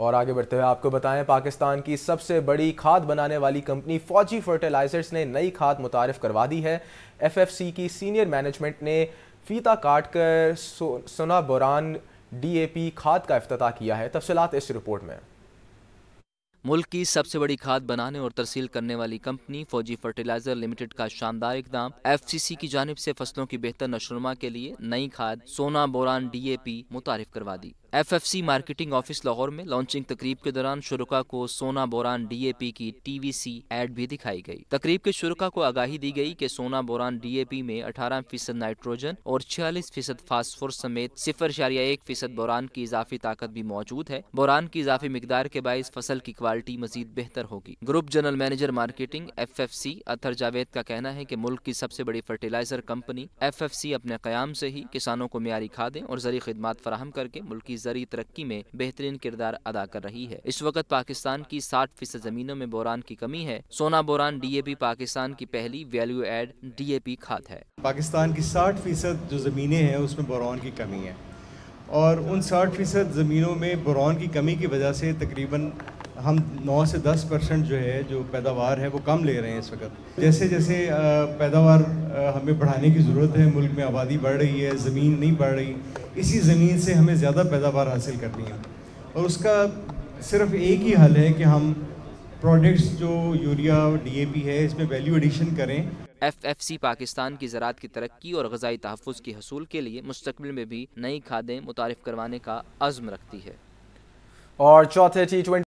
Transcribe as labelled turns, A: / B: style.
A: और आगे बढ़ते हुए आपको बताएं पाकिस्तान की सबसे बड़ी खाद बनाने वाली कंपनी फौजी फर्टिलाइजर्स ने नई खाद मुतारफ़ करवा दी है एफएफसी की सीनियर मैनेजमेंट ने फीता काट कर सोना बुरान डीएपी खाद का अफ्ताह किया है तफसलत इस रिपोर्ट
B: में
C: मुल्क की सबसे बड़ी खाद बनाने और तरसील करने वाली कंपनी फौजी फर्टिलाइजर लिमिटेड का शानदार इकदाम एफसीसी की जानब से फसलों की बेहतर नशोनुमा के लिए नई खाद सोना बोरान डीएपी मुतारफ करवा दी F F C marketing office Lahore में लॉन्चिंग तकरीब के दौरान शुरुका को Sona boron D A P की टी वी सी एड भी दिखाई गई तकरीब के शुरुका को आगाही दी गई कि सोना बोरान डी ए पी में अठारह फीसद नाइट्रोजन और छियालीस फीसद फास्फोर समेत सिफर शारिया एक फीसद बोरान की इजाफी ताकत भी मौजूद है बोरान की इजाफी मकदार के बायस फसल की क्वालिटी मजीद बेहतर होगी group general manager marketing F F C Athar Javed का कहना है की मुल्क की सबसे बड़ी fertilizer company F F C अपने क्याम ऐसी ही किसानों को मीरी खादें और जरिए खदमात फराहम करके मुल्क की जरिए तरक्की में बेहतरीन किरदार अदा कर रही है इस वक्त पाकिस्तान की साठ फीसद जमीनों में बोरान की कमी है Sona boron D A P Pakistan की पहली value add D A P खाद है
B: पाकिस्तान की साठ फीसद जो जमीने हैं उसमें बोरान की कमी है और उन साठ फीसद ज़मीनों में बोरान की कमी की वजह से तकरीबन हम 9 से 10 परसेंट जो है जो पैदावार है वो कम ले रहे हैं इस वक्त जैसे जैसे पैदावार हमें बढ़ाने की ज़रूरत है मुल्क में आबादी बढ़ रही है ज़मीन नहीं बढ़ रही इसी ज़मीन से हमें ज़्यादा पैदावार हासिल करनी है और उसका सिर्फ एक ही हल है कि हम प्रोडक्ट्स जो यूरिया डी है इसमें वैल्यू एडिशन करें
C: एफ एफ सी पाकिस्तान की ज़रात की तरक्की और गजाई तहफ़ के हसूल के लिए मुस्तबिल में भी नई खादें मुतारफ़ करवाने का अज़म रखती है
A: और चौथे टी